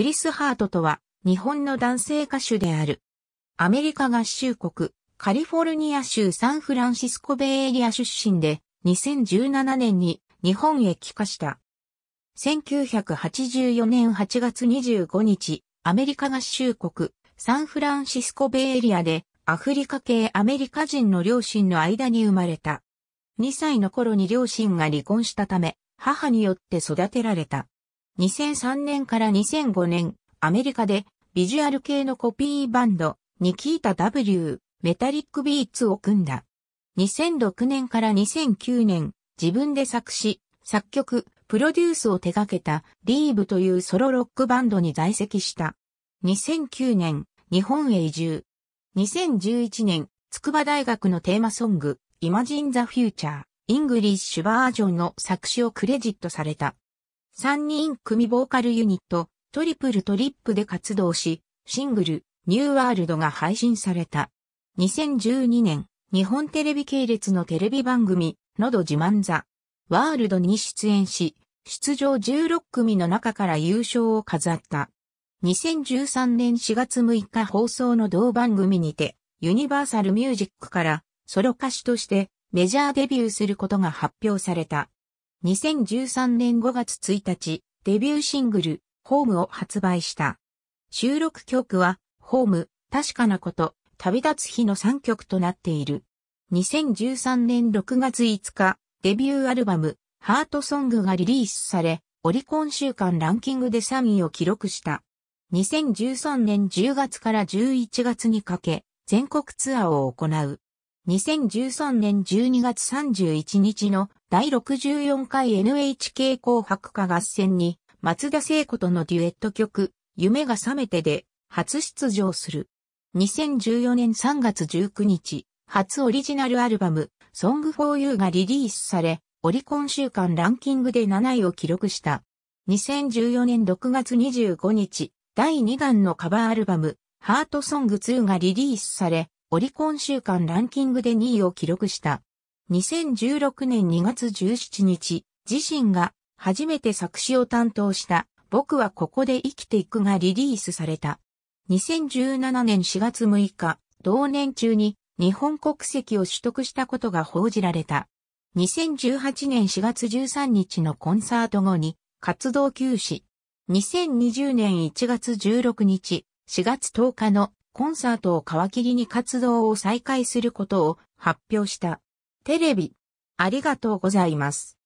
クリス・ハートとは、日本の男性歌手である。アメリカ合衆国、カリフォルニア州サンフランシスコベイエリア出身で、2017年に日本へ帰化した。1984年8月25日、アメリカ合衆国、サンフランシスコベイエリアで、アフリカ系アメリカ人の両親の間に生まれた。2歳の頃に両親が離婚したため、母によって育てられた。2003年から2005年、アメリカでビジュアル系のコピーバンド、ニキータ W、メタリックビーツを組んだ。2006年から2009年、自分で作詞、作曲、プロデュースを手掛けたリーブというソロロックバンドに在籍した。2009年、日本へ移住。2011年、筑波大学のテーマソング、Imagine the Future、イングリッシュバージョンの作詞をクレジットされた。3人組ボーカルユニット、トリプルトリップで活動し、シングル、ニューワールドが配信された。2012年、日本テレビ系列のテレビ番組、のど自慢座、ワールドに出演し、出場16組の中から優勝を飾った。2013年4月6日放送の同番組にて、ユニバーサルミュージックからソロ歌手としてメジャーデビューすることが発表された。2013年5月1日、デビューシングル、ホームを発売した。収録曲は、ホーム、確かなこと、旅立つ日の3曲となっている。2013年6月5日、デビューアルバム、ハートソングがリリースされ、オリコン週間ランキングで3位を記録した。2013年10月から11月にかけ、全国ツアーを行う。2013年12月31日の第64回 NHK 紅白歌合戦に、松田聖子とのデュエット曲、夢が覚めてで、初出場する。2014年3月19日、初オリジナルアルバム、Song for You がリリースされ、オリコン週間ランキングで7位を記録した。2014年6月25日、第2弾のカバーアルバム、ハートソング2がリリースされ、オリコン週間ランキングで2位を記録した。2016年2月17日、自身が初めて作詞を担当した僕はここで生きていくがリリースされた。2017年4月6日、同年中に日本国籍を取得したことが報じられた。2018年4月13日のコンサート後に活動休止。2020年1月16日、4月10日のコンサートを皮切りに活動を再開することを発表した。テレビ、ありがとうございます。